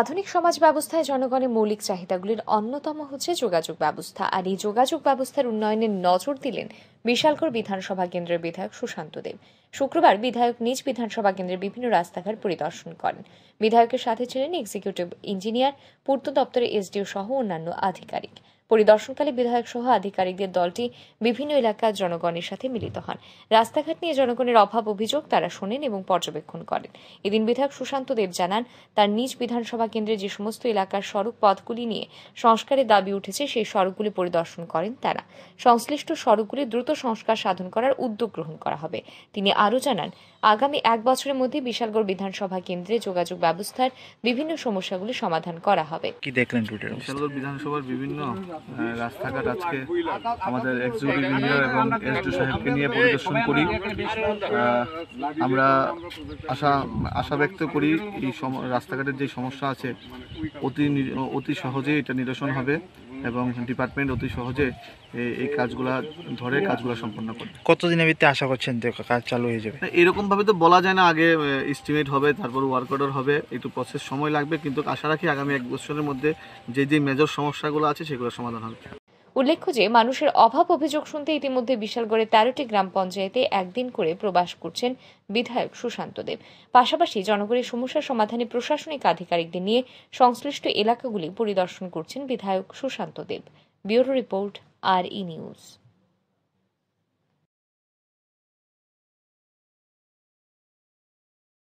আধুনিক সমাজ ব্যবস্থায় জনগণের মৌলিক চাহিদাগুলির অন্যতম হচ্ছে যোগাযোগ ব্যবস্থা আর এই যোগাযোগ ব্যবস্থার উন্নয়নে নজর দিলেন বিশালকর বিধানসভা কেন্দ্রের বিধায়ক সুশান্ত দেব শুক্রবার বিধায়ক নিজ বিধানসভা কেন্দ্রের বিভিন্ন রাস্তাঘাট পরিদর্শন করেন বিধায়কের সাথে ছিলেন এক্সিকিউটিভ ইঞ্জিনিয়ার পূর্ত দপ্তরের এসডিও সহ অন্যান্য আধিকারিক পরিদর্শনকালে বিধায়ক সহ আধিকারিকদের দলটি বিভিন্ন এলাকার জনগণের সাথে মিলিত হন রাস্তাঘাট নিয়ে জনগণের অভাব অভিযোগ তারা শোনেন এবং পর্যবেক্ষণ করেন এদিন বিধায়ক সুশান্ত দেব জানান তার নিজ বিধানসভা কেন্দ্রে যে সমস্ত এলাকার সড়ক পথগুলি নিয়ে সংস্কারের দাবি উঠেছে সেই সড়কগুলি পরিদর্শন করেন তারা সংশ্লিষ্ট সড়কগুলি দ্রুত সংস্কার সাধন করার উদ্যোগ গ্রহণ করা হবে তিনি আরও জানান আগামী এক বছরের মধ্যে বিশালগড় বিধানসভা কেন্দ্রে যোগাযোগ ব্যবস্থার বিভিন্ন সমস্যাগুলি সমাধান করা হবে কি দেখলেন বিশালগড় বিধানসভার বিভিন্ন হ্যাঁ, রাস্তাঘাট আজকে আমাদের এক্সিকিউটিভ ইঞ্জিনিয়ার এবং এসডি সাহেবকে নিয়ে পরিদর্শন করি আমরা আশা আশা ব্যক্ত করি এই রাস্তাঘাটের যে সমস্যা আছে অতি অতি সহজে এটা নিরসন হবে এবং ডিপার্টমেন্ট অতি সহজে এই কাজগুলা ধরে কাজগুলো সম্পন্ন করবে কতদিনের ভিত্তিতে আশা করছেন যে কাজ চালু হয়ে যাবে হ্যাঁ, এরকমভাবে তো বলা যায় না আগে এস্টিমেট হবে তারপর ওয়ার্ক অর্ডার হবে একটু প্রসেস সময় লাগবে কিন্তু আশা রাখি আগামী এক বছরের মধ্যে যে যে মেজর সমস্যাগুলো আছে সেগুলো সমাধান হবে উল্লেখ্য যে মানুষের অভাব অভিযোগ শুনতে ইতিমধ্যে বিশালগড়ে তেরোটি গ্রাম পঞ্চায়েতে একদিন করে প্রবাস করছেন বিধায়ক সুশান্ত দেব পাশাপাশি জনগণের সমস্যার সমাধানে প্রশাসনিক আধিকারিকদের নিয়ে সংশ্লিষ্ট এলাকাগুলি পরিদর্শন করছেন বিধায়ক Sushanta Deb bureau report R E news